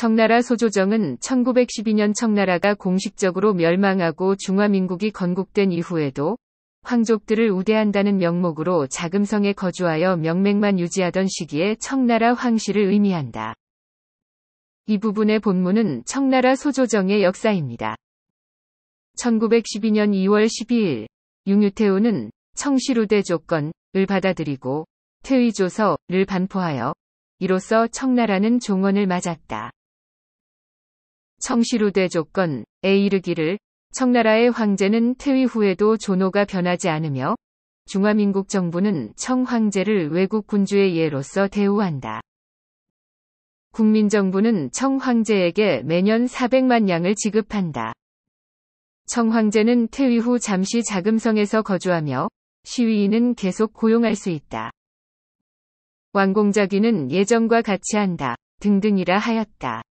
청나라 소조정은 1912년 청나라가 공식적으로 멸망하고 중화민국이 건국된 이후에도 황족들을 우대한다는 명목으로 자금성에 거주하여 명맥만 유지하던 시기에 청나라 황실을 의미한다. 이 부분의 본문은 청나라 소조정의 역사입니다. 1912년 2월 12일 융유태우는 청시루대 조건을 받아들이고 퇴위조서를 반포하여 이로써 청나라는 종원을 맞았다. 청시루대 조건에 이르기를 청나라의 황제는 퇴위 후에도 존호가 변하지 않으며 중화민국 정부는 청황제를 외국 군주의 예로서 대우한다. 국민정부는 청황제에게 매년 400만 양을 지급한다. 청황제는 퇴위 후 잠시 자금성에서 거주하며 시위인은 계속 고용할 수 있다. 왕공자기는 예전과 같이 한다. 등등이라 하였다.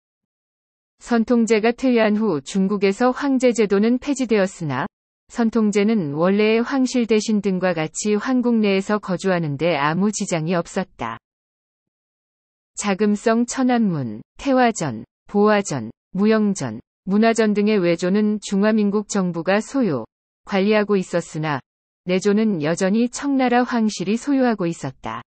선통제가 퇴위한 후 중국에서 황제 제도는 폐지되었으나 선통제는 원래의 황실 대신 등과 같이 황국 내에서 거주하는데 아무 지장이 없었다. 자금성 천안문, 태화전, 보화전, 무영전, 문화전 등의 외조는 중화민국 정부가 소유, 관리하고 있었으나 내조는 여전히 청나라 황실이 소유하고 있었다.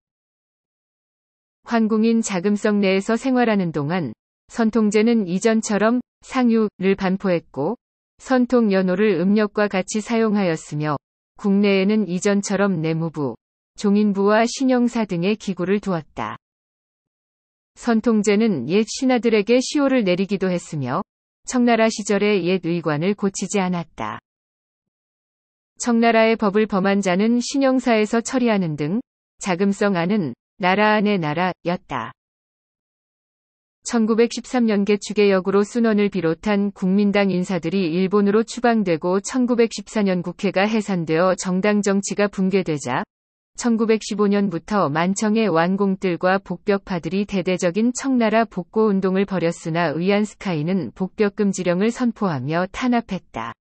황궁인 자금성 내에서 생활하는 동안 선통제는 이전처럼 상유를 반포했고 선통연호를 음력과 같이 사용하였으며 국내에는 이전처럼 내무부, 종인부와 신영사 등의 기구를 두었다. 선통제는 옛 신하들에게 시호를 내리기도 했으며 청나라 시절의 옛 의관을 고치지 않았다. 청나라의 법을 범한 자는 신영사에서 처리하는 등 자금성 안은 나라 안의 나라였다. 1913년 개축의역으로 순원을 비롯한 국민당 인사들이 일본으로 추방되고 1914년 국회가 해산되어 정당 정치가 붕괴되자 1915년부터 만청의 완공들과 복벽파들이 대대적인 청나라 복고 운동을 벌였으나 위안스카이는 복벽금지령을 선포하며 탄압했다.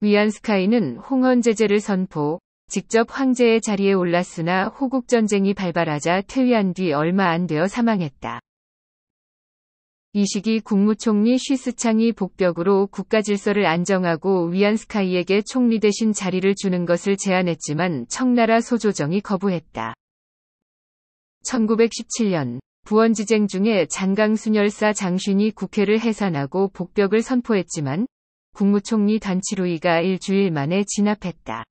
위안스카이는 홍헌제재를 선포, 직접 황제의 자리에 올랐으나 호국전쟁이 발발하자 퇴위한 뒤 얼마 안 되어 사망했다. 이 시기 국무총리 쉬스창이 복벽으로 국가 질서를 안정하고 위안스카이에게 총리 대신 자리를 주는 것을 제안했지만 청나라 소조정이 거부했다. 1917년 부원지쟁 중에 장강순열사 장신이 국회를 해산하고 복벽을 선포했지만 국무총리 단치로이가 일주일 만에 진압했다.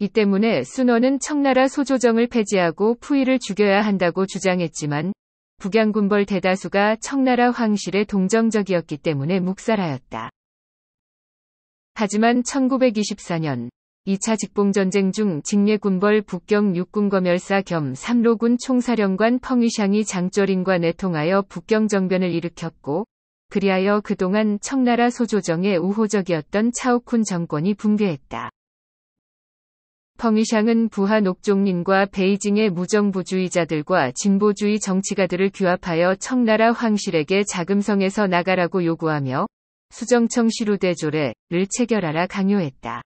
이 때문에 순원은 청나라 소조정을 폐지하고 푸이를 죽여야 한다고 주장했지만 북양군벌 대다수가 청나라 황실에 동정적이었기 때문에 묵살하였다. 하지만 1924년 2차 직봉전쟁 중 직례군벌 북경 육군검열사 겸 삼로군 총사령관 펑위샹이 장쩌린과 내통하여 북경정변을 일으켰고 그리하여 그동안 청나라 소조정의 우호적이었던 차오쿤 정권이 붕괴했다. 펑이샹은 부하 녹종린과 베이징의 무정부주의자들과 진보주의 정치가들을 규합하여 청나라 황실에게 자금성에서 나가라고 요구하며 수정청 시루대조례를 체결하라 강요했다.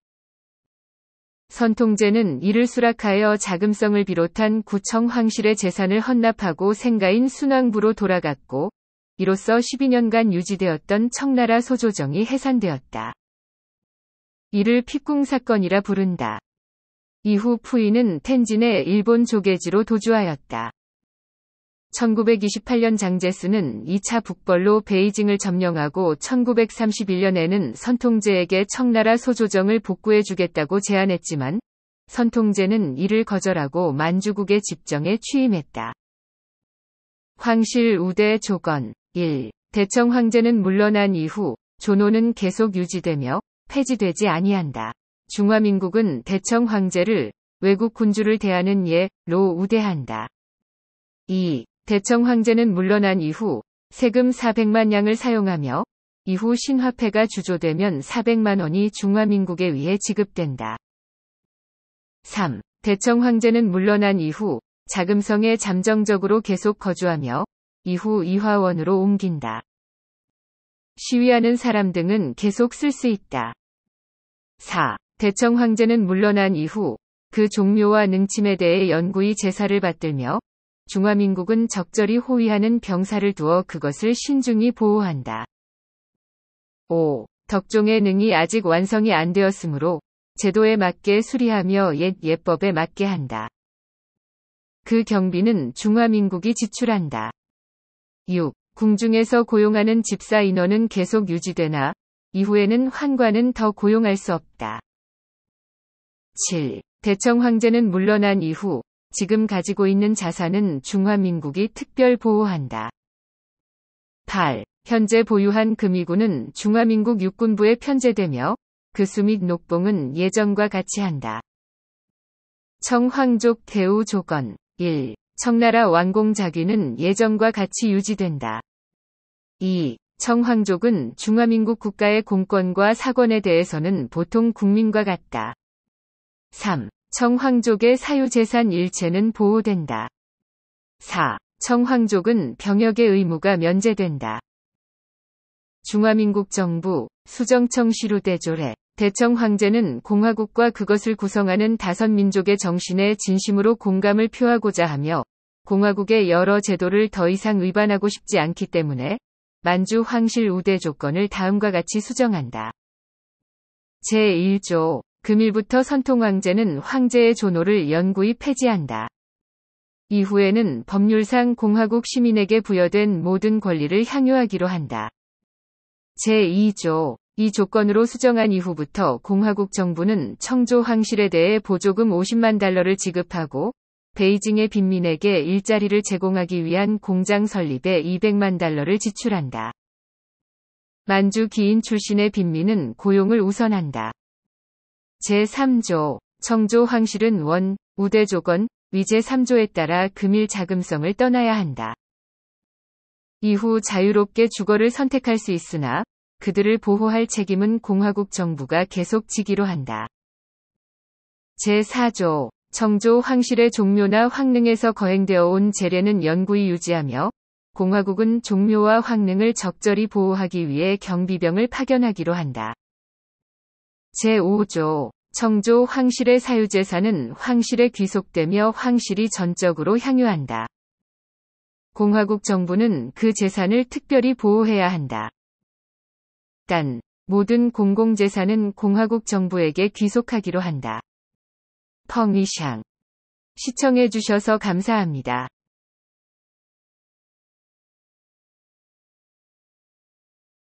선통제는 이를 수락하여 자금성을 비롯한 구청 황실의 재산을 헌납하고 생가인 순왕부로 돌아갔고 이로써 12년간 유지되었던 청나라 소조정이 해산되었다. 이를 피궁 사건이라 부른다. 이후 푸이는 텐진의 일본 조계지로 도주하였다. 1928년 장제스는 2차 북벌로 베이징을 점령하고 1931년에는 선통제에게 청나라 소조정을 복구해주겠다고 제안했지만 선통제는 이를 거절하고 만주국의 집정에 취임했다. 황실 우대 조건 1. 대청 황제는 물러난 이후 조노는 계속 유지되며 폐지되지 아니한다. 중화민국은 대청 황제를 외국 군주를 대하는 예로 우대한다. 2. 대청 황제는 물러난 이후 세금 400만 양을 사용하며 이후 신화폐가 주조되면 400만 원이 중화민국에 의해 지급된다. 3. 대청 황제는 물러난 이후 자금성에 잠정적으로 계속 거주하며 이후 이화원으로 옮긴다. 시위하는 사람 등은 계속 쓸 수 있다. 4. 대청 황제는 물러난 이후 그 종묘와 능침에 대해 연구히 제사를 받들며 중화민국은 적절히 호위하는 병사를 두어 그것을 신중히 보호한다. 5. 덕종의 능이 아직 완성이 안 되었으므로 제도에 맞게 수리하며 옛 예법에 맞게 한다. 그 경비는 중화민국이 지출한다. 6. 궁중에서 고용하는 집사 인원은 계속 유지되나 이후에는 환관은 더 고용할 수 없다. 7. 대청 황제는 물러난 이후 지금 가지고 있는 자산은 중화민국이 특별 보호한다. 8. 현재 보유한 금이군은 중화민국 육군부에 편제되며 그 수 및 녹봉은 예전과 같이 한다. 청황족 대우 조건 1. 청나라 왕공 자귀는 예전과 같이 유지된다. 2. 청황족은 중화민국 국가의 공권과 사권에 대해서는 보통 국민과 같다. 3. 청황족의 사유재산 일체는 보호된다. 4. 청황족은 병역의 의무가 면제된다. 중화민국 정부 수정청 시로 대조래 대청 황제는 공화국과 그것을 구성하는 다섯 민족의 정신에 진심으로 공감을 표하고자 하며 공화국의 여러 제도를 더 이상 위반하고 싶지 않기 때문에 만주 황실 우대 조건을 다음과 같이 수정한다. 제1조 금일부터 선통왕제는 황제의 존호를 연구히 폐지한다. 이후에는 법률상 공화국 시민에게 부여된 모든 권리를 향유하기로 한다. 제2조 이 조건으로 수정한 이후부터 공화국 정부는 청조 황실에 대해 보조금 50만 달러를 지급하고 베이징의 빈민에게 일자리를 제공하기 위한 공장 설립에 200만 달러를 지출한다. 만주 기인 출신의 빈민은 고용을 우선한다. 제3조 청조 황실은 원 우대조건 위제 3조에 따라 금일 자금성을 떠나야 한다. 이후 자유롭게 주거를 선택할 수 있으나 그들을 보호할 책임은 공화국 정부가 계속 지기로 한다. 제4조 청조 황실의 종묘나 황릉에서 거행되어 온 재례는 연구히 유지하며 공화국은 종묘와 황릉을 적절히 보호하기 위해 경비병을 파견하기로 한다. 제5조 청조 황실의 사유재산은 황실에 귀속되며 황실이 전적으로 향유한다. 공화국 정부는 그 재산을 특별히 보호해야 한다. 단, 모든 공공재산은 공화국 정부에게 귀속하기로 한다. 펑이샹. 시청해주셔서 감사합니다.